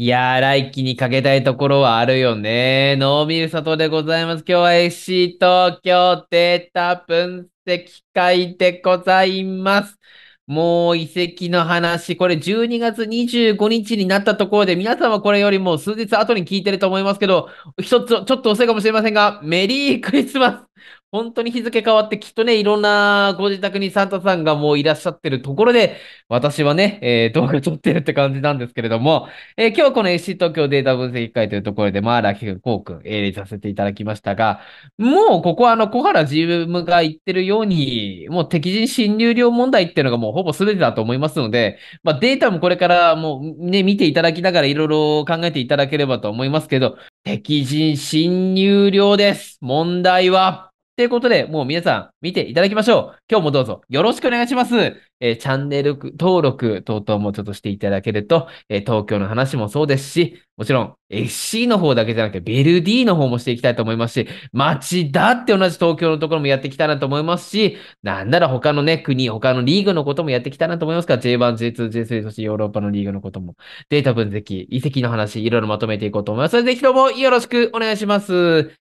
いやー、来季にかけたいところはあるよね。ノーミル佐藤でございます。今日は FC 東京データ分析会でございます。もう遺跡の話、これ12月25日になったところで、皆さんはこれよりも数日後に聞いてると思いますけど、一つ、ちょっと遅いかもしれませんが、メリークリスマス本当に日付変わってきっとね、いろんなご自宅にサンタさんがもういらっしゃってるところで、私はね、えー、動画撮ってるって感じなんですけれども、えー、今日はこの s c 東京データ分析会というところで、まあ、ラキ君、コウ君、えー、させていただきましたが、もうここはあの、小原 GM が言ってるように、もう敵陣侵入量問題っていうのがもうほぼ全てだと思いますので、まあ、データもこれからもうね、見ていただきながらいろいろ考えていただければと思いますけど、敵陣侵入量です。問題は、ということで、もう皆さん見ていただきましょう。今日もどうぞよろしくお願いします。えー、チャンネル登録等々もちょっとしていただけると、えー、東京の話もそうですし、もちろん FC の方だけじゃなくて、ベルディの方もしていきたいと思いますし、町だって同じ東京のところもやっていきたいなと思いますし、なんなら他のね、国、他のリーグのこともやっていきたいなと思いますから、J1、J2、J3、そしてヨーロッパのリーグのことも、データ分析、遺跡の話、いろいろまとめていこうと思います。それでぜひどうもよろしくお願いします。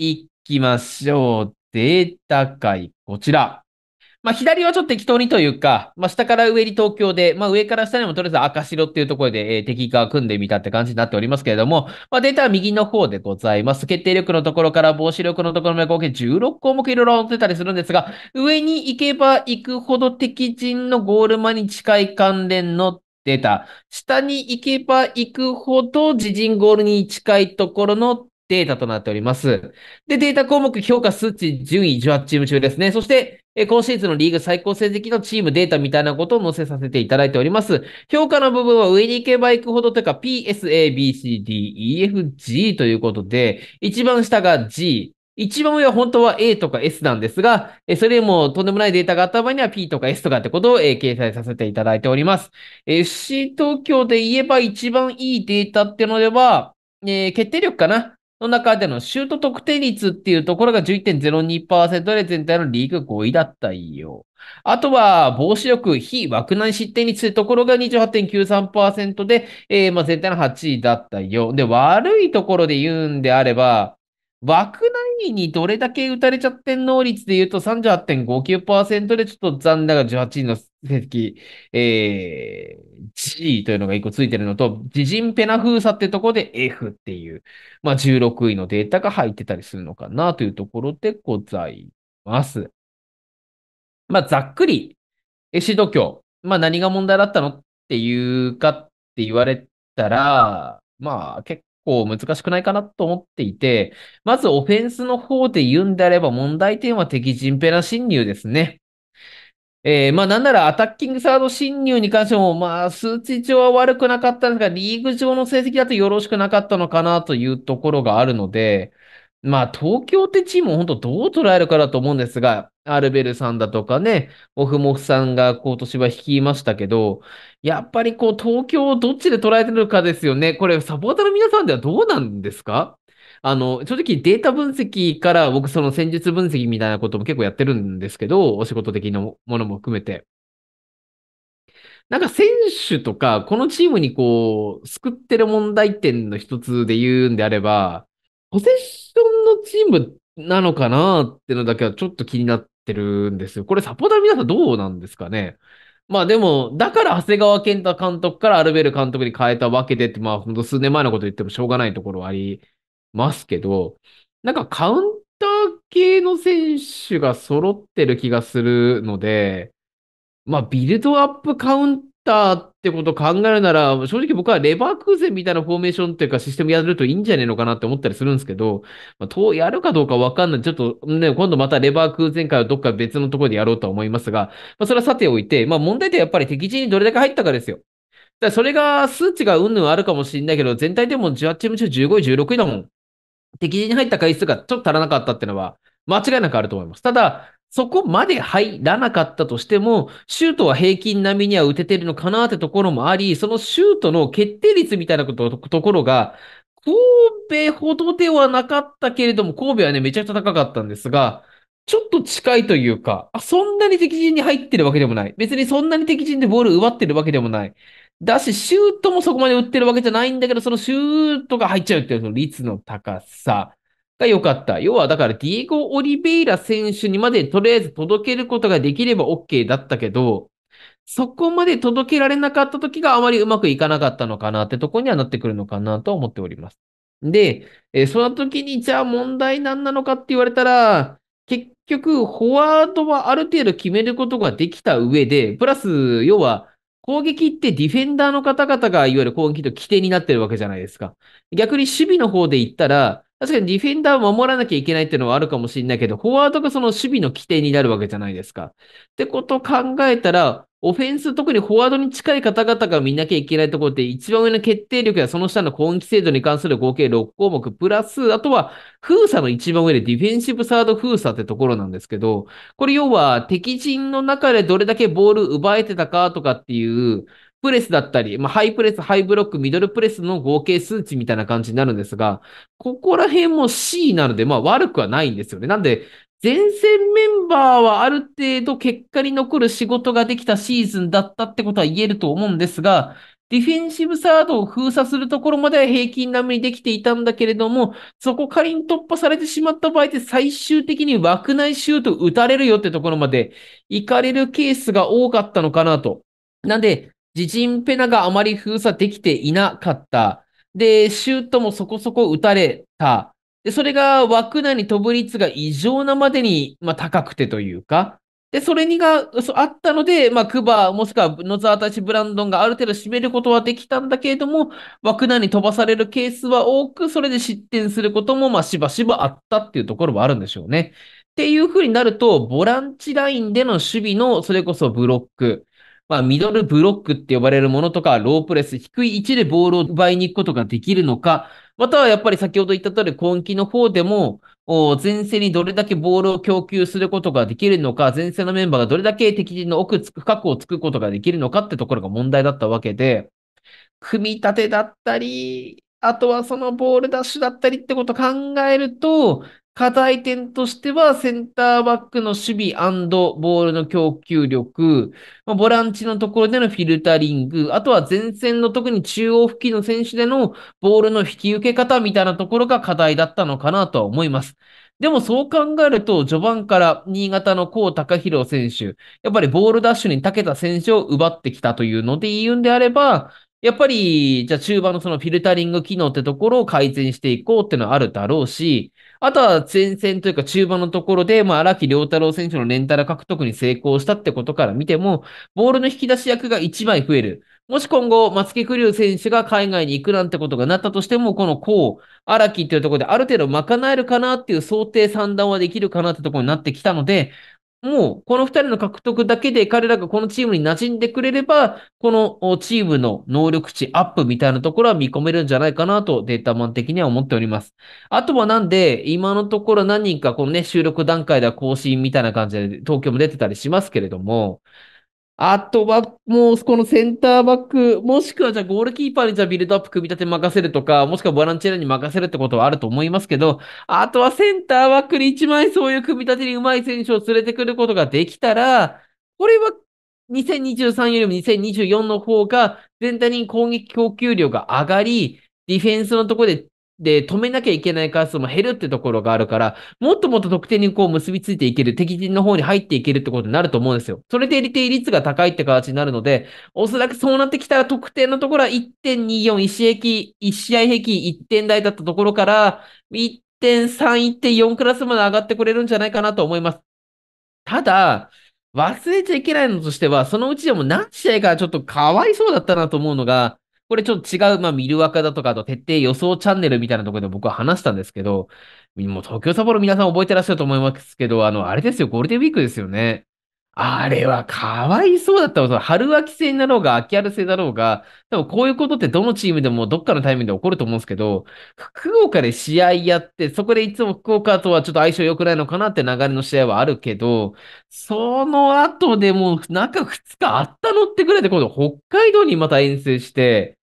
いきましょう。データ回。こちら。まあ、左はちょっと適当にというか、まあ、下から上に東京で、まあ、上から下にもとりあえず赤白っていうところで、えー、敵側組んでみたって感じになっておりますけれども、まあ、データは右の方でございます。決定力のところから防止力のところまで合計16項目いろいろ載ってたりするんですが、上に行けば行くほど敵陣のゴール間に近い関連のデータ、下に行けば行くほど自陣ゴールに近いところのデータとなっております。で、データ項目、評価、数値、順位、18チーム中ですね。そして、え今シーズンのリーグ最高成績のチームデータみたいなことを載せさせていただいております。評価の部分は上に行けば行くほどというか PSABCDEFG ということで、一番下が G。一番上は本当は A とか S なんですが、それでもとんでもないデータがあった場合には P とか S とかってことを、掲載させていただいております。FC 東京で言えば一番いいデータっていうのでは、えー、決定力かなの中でのシュート得点率っていうところが11.02%で全体のリーグ5位だったよ。あとは、防止力、非枠内失点率というところが28.93%で、えー、まあ全体の8位だったよ。で、悪いところで言うんであれば、枠内にどれだけ打たれちゃってん能率で言うと38.59%でちょっと残念ながら18位の成績、えー、G というのが一個ついてるのと、自陣ペナ封鎖ってとこで F っていう、まあ、16位のデータが入ってたりするのかなというところでございます。まあ、ざっくり、ドキ教、まあ、何が問題だったのっていうかって言われたら、まあ、結構難しくないかなと思っていて、まずオフェンスの方で言うんであれば問題点は敵陣ペナ侵入ですね。えー、まあなんならアタッキングサード侵入に関しても、まあ数値上は悪くなかったんですが、リーグ上の成績だとよろしくなかったのかなというところがあるので、まあ東京ってチームを本当どう捉えるかだと思うんですが、アルベルさんだとかね、オフモフさんが今年は引きましたけど、やっぱりこう東京をどっちで捉えてるかですよね。これサポーターの皆さんではどうなんですかあの、正直データ分析から僕その戦術分析みたいなことも結構やってるんですけど、お仕事的なものも含めて。なんか選手とか、このチームにこう、救ってる問題点の一つで言うんであれば、ポゼッションのチームなのかなってのだけはちょっと気になってるんですよ。これサポーター皆さんどうなんですかねまあでも、だから長谷川健太監督からアルベル監督に変えたわけでって、まあほんと数年前のこと言ってもしょうがないところはありますけど、なんかカウンター系の選手が揃ってる気がするので、まあ、ビルドアップカウンターってことを考えるなら、正直僕はレバークーゼンみたいなフォーメーションというかシステムやるといいんじゃねえのかなって思ったりするんですけど、まあ、とやるかどうかわかんない。ちょっとね、今度またレバークーゼン会をどっか別のところでやろうと思いますが、まあ、それはさておいて、まあ問題点てやっぱり敵陣にどれだけ入ったかですよ。だそれが数値がうんぬんあるかもしれないけど、全体でも18チーム中15位、16位だもん。敵陣に入った回数がちょっと足らなかったっていうのは、間違いなくあると思います。ただ、そこまで入らなかったとしても、シュートは平均並みには打ててるのかなってところもあり、そのシュートの決定率みたいなことところが、神戸ほどではなかったけれども、神戸はね、めちゃくちゃ高かったんですが、ちょっと近いというか、あそんなに敵陣に入ってるわけでもない。別にそんなに敵陣でボール奪ってるわけでもない。だし、シュートもそこまで打ってるわけじゃないんだけど、そのシュートが入っちゃうっていう、その率の高さが良かった。要は、だから、ディエゴ・オリベイラ選手にまでとりあえず届けることができれば OK だったけど、そこまで届けられなかった時があまりうまくいかなかったのかなってとこにはなってくるのかなと思っております。で、えー、その時に、じゃあ問題何なのかって言われたら、結局、フォワードはある程度決めることができた上で、プラス、要は、攻撃ってディフェンダーの方々がいわゆる攻撃の規定になってるわけじゃないですか。逆に守備の方で言ったら、確かにディフェンダーを守らなきゃいけないっていうのはあるかもしれないけど、フォワードがその守備の規定になるわけじゃないですか。ってことを考えたら、オフェンス、特にフォワードに近い方々が見なきゃいけないところで、一番上の決定力やその下の攻撃精度に関する合計6項目、プラス、あとは封鎖の一番上でディフェンシブサード封鎖ってところなんですけど、これ要は敵陣の中でどれだけボール奪えてたかとかっていう、プレスだったり、まあ、ハイプレス、ハイブロック、ミドルプレスの合計数値みたいな感じになるんですが、ここら辺も C なので、まあ悪くはないんですよね。なんで、前線メンバーはある程度結果に残る仕事ができたシーズンだったってことは言えると思うんですが、ディフェンシブサードを封鎖するところまでは平均並みにできていたんだけれども、そこ仮に突破されてしまった場合で最終的に枠内シュート打たれるよってところまで行かれるケースが多かったのかなと。なんで、自陣ペナがあまり封鎖できていなかった。で、シュートもそこそこ打たれた。で、それが枠内に飛ぶ率が異常なまでに、まあ、高くてというか。で、それにが、あったので、まあ、クバ、もしくは野沢たちブランドンがある程度締めることはできたんだけれども、枠内に飛ばされるケースは多く、それで失点することも、まあ、しばしばあったっていうところはあるんでしょうね。っていうふうになると、ボランチラインでの守備の、それこそブロック、まあ、ミドルブロックって呼ばれるものとか、ロープレス、低い位置でボールを奪いに行くことができるのか、またはやっぱり先ほど言った通り、今撃の方でも、前線にどれだけボールを供給することができるのか、前線のメンバーがどれだけ敵陣の奥つく、深くをつくことができるのかってところが問題だったわけで、組み立てだったり、あとはそのボールダッシュだったりってことを考えると、課題点としては、センターバックの守備ボールの供給力、ボランチのところでのフィルタリング、あとは前線の特に中央付近の選手でのボールの引き受け方みたいなところが課題だったのかなとは思います。でもそう考えると、序盤から新潟の高高弘選手、やっぱりボールダッシュに長けた選手を奪ってきたというので言うんであれば、やっぱり、じゃあ中盤のそのフィルタリング機能ってところを改善していこうっていうのはあるだろうし、あとは前線というか中盤のところで、まあ、荒木良太郎選手のレンタル獲得に成功したってことから見ても、ボールの引き出し役が1枚増える。もし今後、松木玖生選手が海外に行くなんてことがなったとしても、このこう、荒木っていうところである程度賄えるかなっていう想定算段はできるかなってところになってきたので、もう、この二人の獲得だけで彼らがこのチームに馴染んでくれれば、このチームの能力値アップみたいなところは見込めるんじゃないかなとデータマン的には思っております。あとはなんで、今のところ何人かこのね、収録段階では更新みたいな感じで東京も出てたりしますけれども、あとは、もう、このセンターバック、もしくは、じゃあ、ゴールキーパーに、じゃあ、ビルドアップ組み立て任せるとか、もしくは、ボランチェラに任せるってことはあると思いますけど、あとは、センターバックに一枚そういう組み立てにうまい選手を連れてくることができたら、これは、2023よりも2024の方が、全体に攻撃供給量が上がり、ディフェンスのところでで止めなきゃいけない回数も減るってところがあるから、もっともっと得点にこう結びついていける、敵陣の方に入っていけるってことになると思うんですよ。それで利点率が高いって形になるので、おそらくそうなってきたら得点のところは1.24、1試合平1試合平均1点台だったところから、1.3、1.4クラスまで上がってくれるんじゃないかなと思います。ただ、忘れちゃいけないのとしては、そのうちでも何試合かちょっとかわいそうだったなと思うのが、これちょっと違う、まあ、見る若だとか、あと、徹底予想チャンネルみたいなところで僕は話したんですけど、もう東京サポロ皆さん覚えてらっしゃると思いますけど、あの、あれですよ、ゴールデンウィークですよね。あれはかわいそうだったわ。春秋戦だろうが、秋春戦だろうが、多分こういうことってどのチームでもどっかのタイミングで起こると思うんですけど、福岡で試合やって、そこでいつも福岡とはちょっと相性良くないのかなって流れの試合はあるけど、その後でも中2日あったのってぐらいで今度北海道にまた遠征して、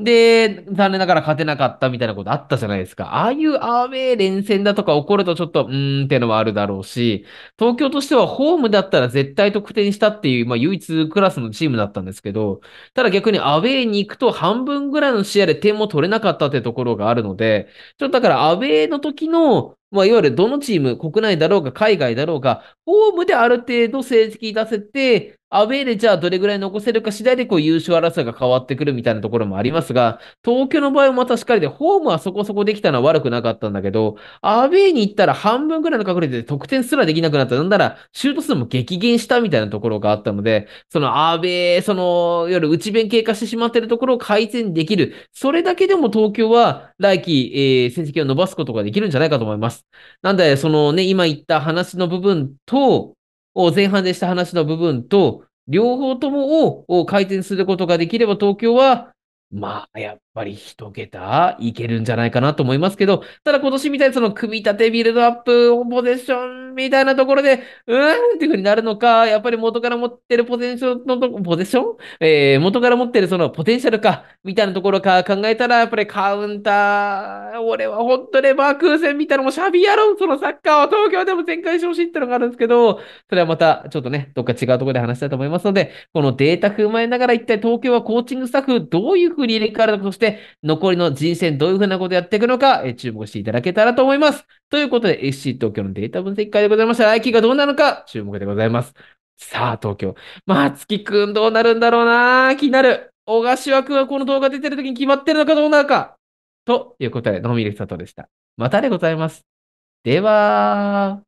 で、残念ながら勝てなかったみたいなことあったじゃないですか。ああいうアウェー連戦だとか起こるとちょっと、うーんってのはあるだろうし、東京としてはホームだったら絶対得点したっていう、まあ唯一クラスのチームだったんですけど、ただ逆にアウェーに行くと半分ぐらいの試合で点も取れなかったってところがあるので、ちょっとだからアウェーの時の、まあ、いわゆるどのチーム、国内だろうが海外だろうが、ホームである程度成績出せて、アウェイでじゃあどれぐらい残せるか次第でこう優勝争いが変わってくるみたいなところもありますが、東京の場合もまたしっかりで、ホームはそこそこできたのは悪くなかったんだけど、アウェイに行ったら半分ぐらいの確率で得点すらできなくなった。なんなら、シュート数も激減したみたいなところがあったので、そのアウェイ、その、夜内弁経過してしまっているところを改善できる。それだけでも東京は来季、えー、成績を伸ばすことができるんじゃないかと思います。なんで、そのね、今言った話の部分と、前半でした話の部分と、両方ともを回転することができれば、東京は、まあ、やっぱり一桁いけるんじゃないかなと思いますけど、ただ今年みたいにその組み立て、ビルドアップ、ポゼッション、みたいなところで、うーんっていうふうになるのか、やっぱり元から持ってるポテンシャルのと、こ、ポテションえー、元から持ってるそのポテンシャルか、みたいなところか考えたら、やっぱりカウンター、俺は本当ね、バー空戦みたいなのもシャビやろう、そのサッカーを東京でも展開してほしいってのがあるんですけど、それはまたちょっとね、どっか違うところで話したいと思いますので、このデータ踏まえながら一体東京はコーチングスタッフどういうふうに入れ替わるのか、そして残りの人選どういうふうなことやっていくのか、えー、注目していただけたらと思います。ということで、s c 東京のデータ分析会でございました。来季がどうなるか、注目でございます。さあ、東京。まあ、月くんどうなるんだろうな気になる。小柏くんはこの動画出てる時に決まってるのかどうなるか。ということで、のみりさとでした。またでございます。では、